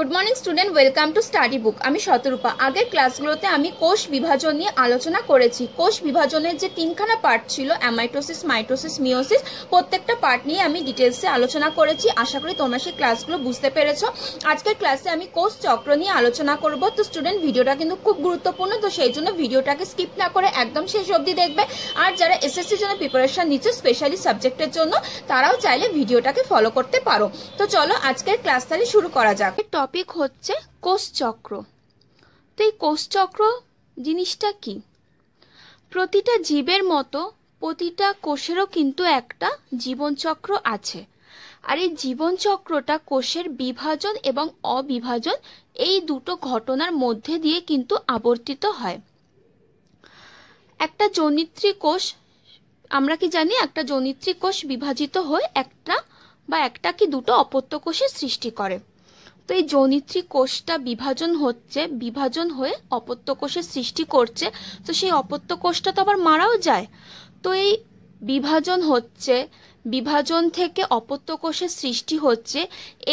good morning student welcome to study book আমি শতরূপা আগের ক্লাসগুলোতে আমি কোষ বিভাজন নিয়ে আলোচনা করেছি কোষ বিভাজনের যে তিনখানা পার্ট ছিল অ্যামাইটোসিস মাইটোসিস মিওসিস প্রত্যেকটা পার্ট নিয়ে আমি ডিটেলসে আলোচনা করেছি আশা করি তোমরা সেই ক্লাসগুলো বুঝতে পেরেছ আজকের ক্লাসে আমি কোষ চক্র নিয়ে আলোচনা করব তো স্টুডেন্ট ভিডিওটা কিন্তু খুব গুরুত্বপূর্ণ তো সেই জন্য ভিডিওটাকে স্কিপ না করে একদম শেষ অবধি দেখবে আর যারা এসএসসির জন্য প্রিপারেশন নিচ্ছে স্পেশালি সাবজেক্টের জন্য তারাও চাইলে ভিডিওটাকে ফলো করতে পারো তো চলো আজকের ক্লাস তাহলে শুরু করা যাক টপিক হচ্ছে কোষচক্র তো এই কোষচক্র জিনিসটা কি প্রতিটা জীবের মতো প্রতিটা কোষেরও কিন্তু একটা জীবনচক্র আছে আর এই জীবনচক্রটা কোষের বিভাজন এবং অবিভাজন এই দুটো ঘটনার মধ্যে দিয়ে কিন্তু আবর্তিত হয় একটা জনিত্রী কোষ আমরা কি জানি একটা জনিত্রী কোষ বিভাজিত হয়ে একটা বা একটা কি দুটো অপত্য কোষের সৃষ্টি করে এই জনিত্রী কোষটা বিভাজন হচ্ছে বিভাজন হয়ে অপত্য কোষের সৃষ্টি করছে তো সেই অপত্য কোষটা তো আবার মারাও যায় তো এই বিভাজন হচ্ছে বিভাজন থেকে অপত্য কোষের সৃষ্টি হচ্ছে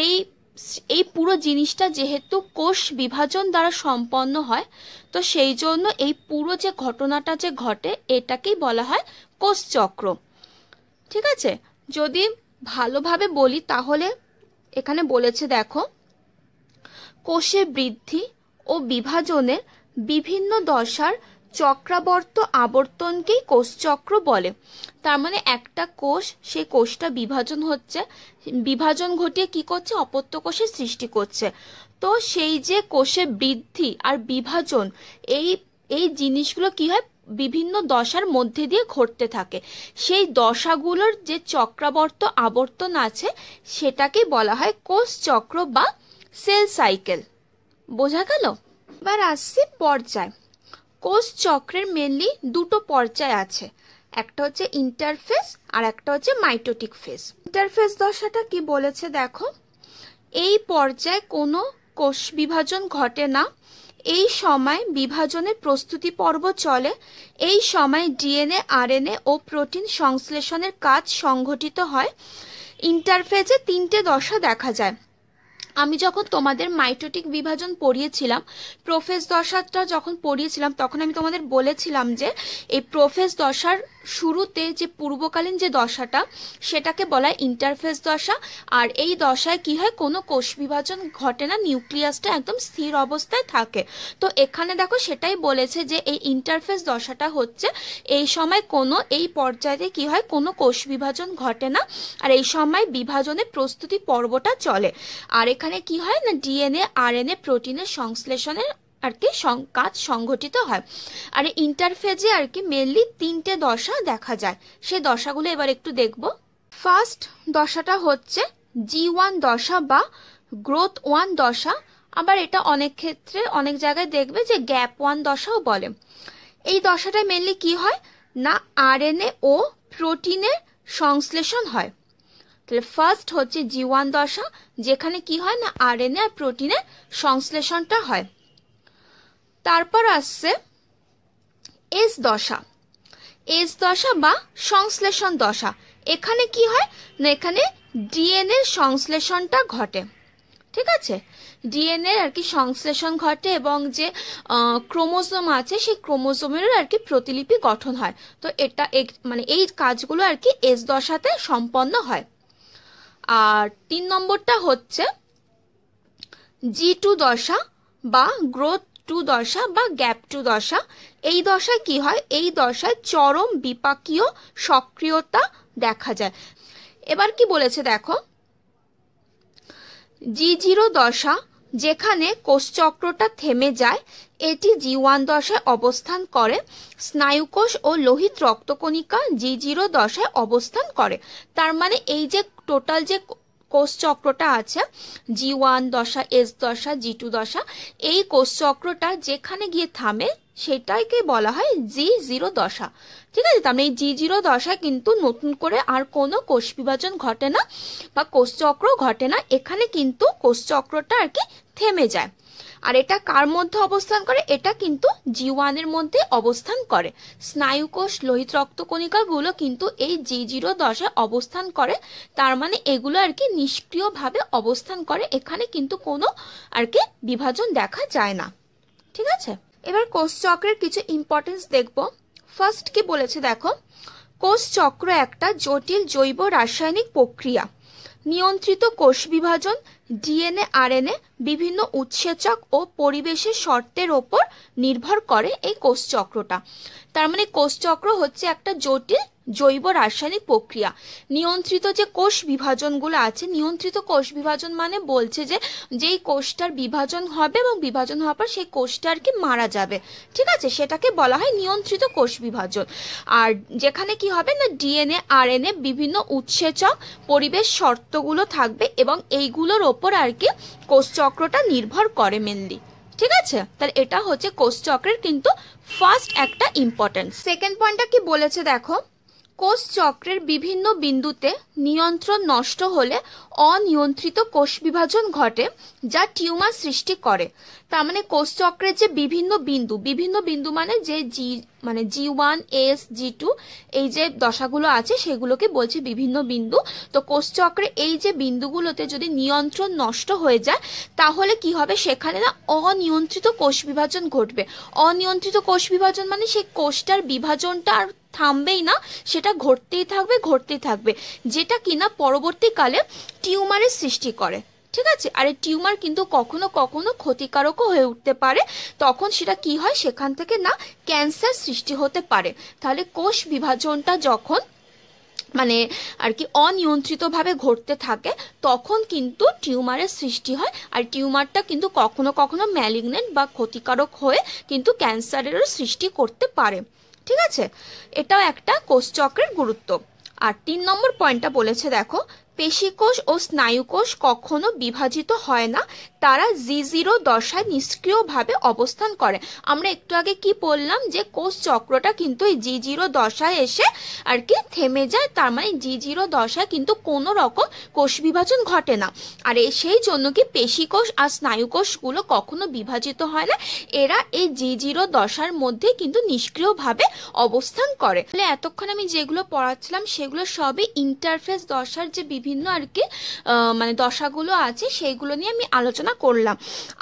এই এই পুরো জিনিসটা যেহেতু কোষ বিভাজন দ্বারা সম্পন্ন হয় তো সেই জন্য এই পুরো যে ঘটনাটা যে ঘটে এটাকেই বলা হয় কোষচক্র ঠিক আছে যদি ভালোভাবে বলি তাহলে এখানে বলেছে দেখো কোষে বৃদ্ধি ও বিভাজনের বিভিন্ন দশার চক্রাবর্ত আবর্তনকেই কোষচক্র বলে তার মানে একটা কোষ সেই কোষটা বিভাজন হচ্ছে বিভাজন ঘটিয়ে কি করছে অপত্য কোষের সৃষ্টি করছে তো সেই যে কোষে বৃদ্ধি আর বিভাজন এই এই জিনিসগুলো কি হয় বিভিন্ন দশার মধ্যে দিয়ে ঘটতে থাকে সেই দশাগুলোর যে চক্রাবর্ত আবর্তন আছে সেটাকে বলা হয় কোষচক্র বা সেল সাইকেল বোঝা গেল এবার আসছি পর্যায় কোষ চক্রের মেনলি দুটো পর্যায় আছে একটা হচ্ছে ইন্টারফেস আর একটা হচ্ছে মাইটোটিক ফেস ইন্টারফেস দশাটা কি বলেছে দেখো এই পর্যায়ে কোনো কোষ বিভাজন ঘটে না এই সময় বিভাজনের প্রস্তুতি পর্ব চলে এই সময় ডিএনএ আরএনএ ও প্রোটিন সংশ্লেষণের কাজ সংঘটিত হয় ইন্টারফেজে তিনটে দশা দেখা যায় আমি যখন তোমাদের মাইটোটিক বিভাজন পড়িয়েছিলাম প্রোফেস দশাটা যখন পড়িয়েছিলাম তখন আমি তোমাদের বলেছিলাম যে এই প্রোফেস দশার শুরুতে যে পূর্বকালীন যে দশাটা সেটাকে বলা হয় ইন্টারফেস দশা আর এই দশায় কি হয় কোনো কোষ বিভাজন ঘটে না নিউক্লিয়াসটা একদম স্থির অবস্থায় থাকে তো এখানে দেখো সেটাই বলেছে যে এই ইন্টারফেস দশাটা হচ্ছে এই সময় কোনো এই পর্যায়ে কি হয় কোনো কোষ বিভাজন ঘটে না আর এই সময় বিভাজনের প্রস্তুতি পর্বটা চলে আর এখানে কি হয় না ডিএনএ আর এন এ প্রোটিনের সংশ্লেষণের আর কি কাজ সংঘটিত হয় আর ইন্টারফেজে আর কি মেনলি তিনটে দশা দেখা যায় সেই দশাগুলো এবার একটু দেখব ফার্স্ট দশাটা হচ্ছে জি ওয়ান দশা বা গ্রোথ ওয়ান দশা আবার এটা অনেক ক্ষেত্রে অনেক জায়গায় দেখবে যে গ্যাপ ওয়ান দশাও বলে এই দশাটা মেনলি কি হয় না আরএনএ ও প্রোটিনের সংশ্লেষণ হয় তাহলে ফার্স্ট হচ্ছে জি ওয়ান দশা যেখানে কি হয় না এ আর প্রোটিনের সংশ্লেষণটা হয় তারপর আসছে এস দশা এস দশা বা সংশ্লেষণ দশা এখানে কি হয় না এখানে ডিএনএ সংশ্লেষণটা ঘটে ঠিক আছে ডিএনএ আর কি সংশ্লেষণ ঘটে এবং যে ক্রোমোজোম আছে সেই ক্রোমোজোমেরও আর কি প্রতিলিপি গঠন হয় তো এটা মানে এই কাজগুলো আর কি এস দশাতে সম্পন্ন হয় আর তিন নম্বরটা হচ্ছে জি টু দশা বা গ্রোথ টু দশা বা গ্যাপ টু দশা এই দশায় কি হয় এই দশায় চরম বিপাকীয় সক্রিয়তা দেখা যায় এবার কি বলেছে দেখো জি জিরো দশা যেখানে কোষচক্রটা থেমে যায় এটি জি ওয়ান দশায় অবস্থান করে স্নায়ুকোষ ও লোহিত রক্তকণিকা জি জিরো দশায় অবস্থান করে তার মানে এই যে টোটাল যে কোষচক্রটা আছে জি ওয়ান দশা এস দশা জি টু দশা এই কোষচক্রটা যেখানে গিয়ে থামে সেটাইকে বলা হয় জি জিরো দশা ঠিক আছে তার মানে এই জি জিরো দশায় কিন্তু নতুন করে আর কোনো কোষ বিভাজন ঘটে না বা কোষচক্র ঘটে না এখানে কিন্তু কোষচক্রটা আর কি থেমে যায় আর এটা কার মধ্যে অবস্থান করে এটা কিন্তু জি ওয়ানের মধ্যে অবস্থান করে স্নায়ুকোষ লোহিত রক্তকণিকাগুলো কিন্তু এই জি জিরো দশায় অবস্থান করে তার মানে এগুলো আর কি নিষ্ক্রিয়ভাবে অবস্থান করে এখানে কিন্তু কোনো আর কি বিভাজন দেখা যায় না ঠিক আছে এবার কোষ চক্রের কিছু ইম্পর্টেন্স দেখব ফার্স্ট কি বলেছে দেখো কোষ চক্র একটা জটিল জৈব রাসায়নিক প্রক্রিয়া নিয়ন্ত্রিত কোষ বিভাজন ডিএনএ আরএনএ বিভিন্ন উৎসেচক ও পরিবেশের শর্তের ওপর নির্ভর করে এই কোষচক্রটা তার মানে কোষচক্র হচ্ছে একটা জটিল জৈব রাসায়নিক প্রক্রিয়া নিয়ন্ত্রিত যে কোষ বিভাজনগুলো আছে নিয়ন্ত্রিত কোষ বিভাজন মানে বলছে যে যেই কোষটার বিভাজন হবে এবং বিভাজন হওয়ার পর সেই কোষটা আর কি মারা যাবে ঠিক আছে সেটাকে বলা হয় নিয়ন্ত্রিত কোষ বিভাজন আর যেখানে কি হবে না ডিএনএ আরএনএ বিভিন্ন উৎসেচক পরিবেশ শর্তগুলো থাকবে এবং এইগুলোর ওপর ওপর আর কি কোষচক্রটা নির্ভর করে মেনলি ঠিক আছে তাহলে এটা হচ্ছে কোষচক্রের কিন্তু ফার্স্ট একটা ইম্পর্টেন্ট সেকেন্ড পয়েন্টটা কি বলেছে দেখো কোষ চক্রের বিভিন্ন বিন্দুতে নিয়ন্ত্রণ নষ্ট হলে অনিয়ন্ত্রিত কোষ বিভাজন ঘটে যা টিউমার সৃষ্টি করে তার মানে কোষ চক্রের যে বিভিন্ন বিন্দু বিভিন্ন বিন্দু মানে যে জি মানে G one S G two এই যে দশাগুলো আছে সেগুলোকে বলছে বিভিন্ন বিন্দু তো কোষ চক্রে এই যে বিন্দুগুলোতে যদি নিয়ন্ত্রণ নষ্ট হয়ে যায় তাহলে কি হবে সেখানে না অনিয়ন্ত্রিত কোষ বিভাজন ঘটবে অনিয়ন্ত্রিত কোষ বিভাজন মানে সেই কোষটার বিভাজনটা আর থামবেই না সেটা ঘটতেই থাকবে ঘটতেই থাকবে যেটা কিনা পরবর্তীকালে টিউমারের সৃষ্টি করে ঠিক আছে আর এই টিউমার কিন্তু কখনো কখনো ক্ষতিকারকও হয়ে উঠতে পারে তখন সেটা কি হয় সেখান থেকে না ক্যান্সার সৃষ্টি হতে পারে তাহলে কোষ বিভাজনটা যখন মানে আর কি অনিয়ন্ত্রিতভাবে ঘটতে থাকে তখন কিন্তু টিউমারের সৃষ্টি হয় আর টিউমারটা কিন্তু কখনো কখনো ম্যালিগনেন্ট বা ক্ষতিকারক হয়ে কিন্তু ক্যান্সারেরও সৃষ্টি করতে পারে ঠিক আছে এটাও একটা কোষচক্রের গুরুত্ব আর তিন নম্বর পয়েন্টটা বলেছে দেখো পেশিকোষ ও স্নায়ুকোষ কখনো বিভাজিত হয় না তারা জি জিরো দশায় নিষ্ক্রিয়ভাবে অবস্থান করে আমরা একটু আগে কি বললাম যে কোষ চক্রটা কিন্তু এই জি জিরো দশায় এসে আর কি থেমে যায় তার মানে জি জিরো দশায় কিন্তু কোনো রকম কোষ বিভাজন ঘটে না আর সেই জন্য কি পেশিকোষ আর স্নায়ুকোষগুলো কখনো বিভাজিত হয় না এরা এই জি জিরো দশার মধ্যে কিন্তু নিষ্ক্রিয়ভাবে অবস্থান করে তাহলে এতক্ষণ আমি যেগুলো পড়াচ্ছিলাম সেগুলো সবই ইন্টারফেস দশার যে বিভিন্ন আর কি মানে দশাগুলো আছে সেইগুলো নিয়ে আমি আলোচনা আলোচনা করলাম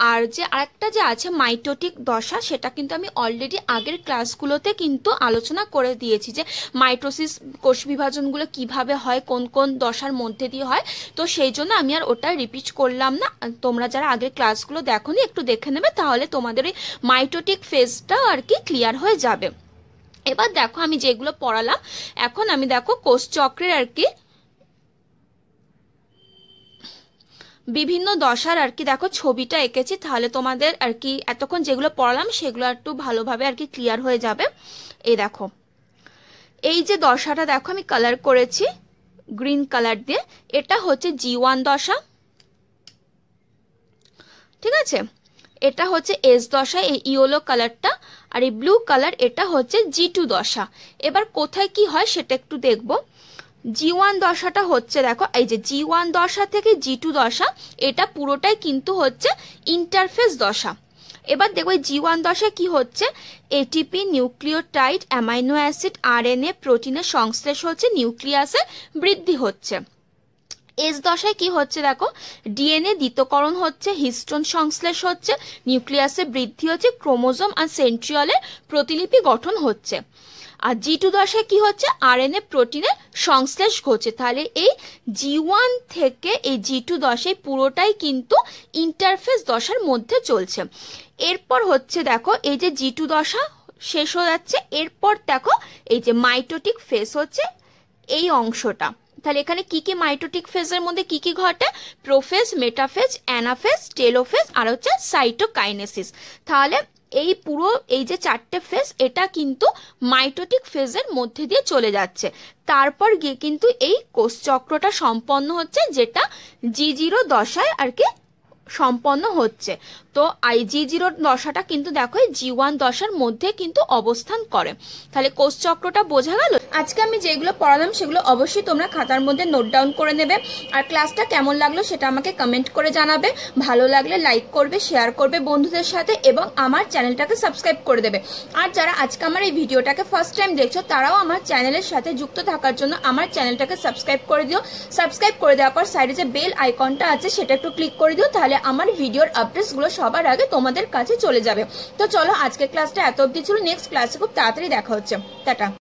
আর যে আরেকটা যে আছে মাইটোটিক দশা সেটা কিন্তু আমি অলরেডি আগের ক্লাসগুলোতে কিন্তু আলোচনা করে দিয়েছি যে মাইটোসিস কোষ বিভাজনগুলো কিভাবে হয় কোন কোন দশার মধ্যে দিয়ে হয় তো সেই জন্য আমি আর ওটা রিপিট করলাম না তোমরা যারা আগের ক্লাসগুলো দেখো একটু দেখে নেবে তাহলে তোমাদের ওই মাইটোটিক ফেজটা আর কি ক্লিয়ার হয়ে যাবে এবার দেখো আমি যেগুলো পড়ালাম এখন আমি দেখো কোষচক্রের আর কি বিভিন্ন দশার আর কি দেখো ছবিটা এঁকেছি তাহলে তোমাদের আর কি এতক্ষণ যেগুলো পড়ালাম সেগুলো একটু ভালোভাবে আর কি ক্লিয়ার হয়ে যাবে এই দেখো এই যে দশাটা দেখো আমি কালার করেছি গ্রিন কালার দিয়ে এটা হচ্ছে জি ওয়ান দশা ঠিক আছে এটা হচ্ছে এস দশা এই ইয়েলো কালারটা আর এই ব্লু কালার এটা হচ্ছে জি টু দশা এবার কোথায় কি হয় সেটা একটু দেখবো জি ওয়ান দশাটা হচ্ছে দেখো এই যে জি ওয়ান দশা থেকে জি টু দশা এটা পুরোটাই কিন্তু হচ্ছে ইন্টারফেস দশা এবার দেখো জি ওয়ান দশা কি হচ্ছে ATP nucleotide amino acid RNA প্রোটিনের সংশ্লেষ হচ্ছে নিউক্লিয়াসে বৃদ্ধি হচ্ছে এস দশায় কি হচ্ছে দেখো ডিএনএ দ্বিতকরণ হচ্ছে হিস্টোন সংশ্লেষ হচ্ছে নিউক্লিয়াসে বৃদ্ধি হচ্ছে ক্রোমোজোম আর সেন্ট্রিয়ালের প্রতিলিপি গঠন হচ্ছে আর জি টু দশায় কি হচ্ছে আর এ প্রোটিনের সংশ্লেষ ঘটছে তাহলে এই জি ওয়ান থেকে এই জি টু দশায় পুরোটাই কিন্তু ইন্টারফেস দশার মধ্যে চলছে এরপর হচ্ছে দেখো এই যে জি টু দশা শেষ হয়ে যাচ্ছে এরপর দেখো এই যে মাইটোটিক ফেস হচ্ছে এই অংশটা তাহলে এখানে কি কি মাইটোটিক ফেজের মধ্যে কি কি ঘটে প্রোফেজ মেটাফেজ অ্যানাফেজ টেলোফেজ আর হচ্ছে সাইটোকাইনেসিস তাহলে এই পুরো এই যে চারটে ফেজ এটা কিন্তু মাইটোটিক ফেজের মধ্যে দিয়ে চলে যাচ্ছে তারপর গিয়ে কিন্তু এই কোষচক্রটা সম্পন্ন হচ্ছে যেটা জি জিরো দশায় আর কি সম্পন্ন হচ্ছে তো আই জি জিরোর দশাটা কিন্তু দেখো জি ওয়ান দশার মধ্যে কিন্তু অবস্থান করে তাহলে কোষ চক্রটা বোঝা গেল আজকে আমি যেগুলো পড়ালাম সেগুলো অবশ্যই তোমরা খাতার মধ্যে নোট ডাউন করে নেবে আর ক্লাসটা কেমন লাগলো সেটা আমাকে কমেন্ট করে জানাবে ভালো লাগলে লাইক করবে শেয়ার করবে বন্ধুদের সাথে এবং আমার চ্যানেলটাকে সাবস্ক্রাইব করে দেবে আর যারা আজকে আমার এই ভিডিওটাকে ফার্স্ট টাইম দেখছো তারাও আমার চ্যানেলের সাথে যুক্ত থাকার জন্য আমার চ্যানেলটাকে সাবস্ক্রাইব করে দিও সাবস্ক্রাইব করে দেওয়ার পর সাইডে যে বেল আইকনটা আছে সেটা একটু ক্লিক করে দিও তাহলে আমার ভিডিওর আপডেটসগুলো সব সবার আগে তোমাদের কাছে চলে যাবে তো চলো আজকের ক্লাসটা এত অব্দি ছিল নেক্সট ক্লাসে খুব তাড়াতাড়ি দেখা হচ্ছে টাটা